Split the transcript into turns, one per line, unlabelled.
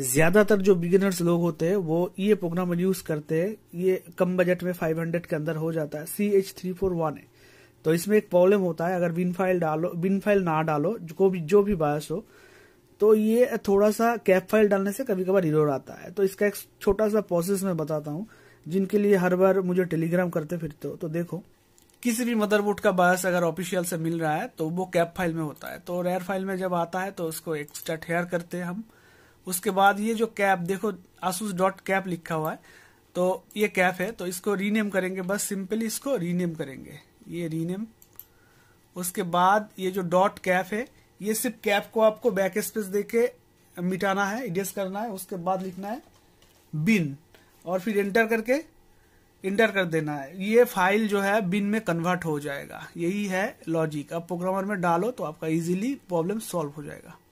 ज्यादातर जो बिगिनर्स लोग होते हैं वो ये प्रोग्राम यूज करते हैं ये कम बजट में 500 के अंदर हो जाता है C H three four one है तो इसमें एक प्रॉब्लम होता है अगर बिन फाइल डालो बिन फाइल ना डालो जो भी जो भी बायस हो तो ये थोड़ा सा कैप फाइल डालने से कभी कभार इरोर आता है तो इसका एक छोटा सा प्रोसेस मैं बताता हूँ जिनके लिए हर बार मुझे टेलीग्राम करते फिरते हो तो देखो किसी भी मदरबोर्ड का बायस अगर ऑफिशियल से मिल रहा है तो वो कैप फाइल में होता है तो रेयर फाइल में जब आता है तो उसको एक्स्ट्रा ठेयर करते हैं हम उसके बाद ये जो कैप देखो आसूस डॉट कैप लिखा हुआ है तो ये कैप है तो इसको रीनेम करेंगे बस सिंपली इसको रीनेम करेंगे ये रीनेम उसके बाद ये जो डॉट कैप है ये सिर्फ कैप को आपको बैक स्पेस देके मिटाना है एडजस्ट करना है उसके बाद लिखना है बिन और फिर एंटर करके इंटर कर देना है ये फाइल जो है बिन में कन्वर्ट हो जाएगा यही है लॉजिक अब प्रोग्रामर में डालो तो आपका इजीली प्रॉब्लम सॉल्व हो जाएगा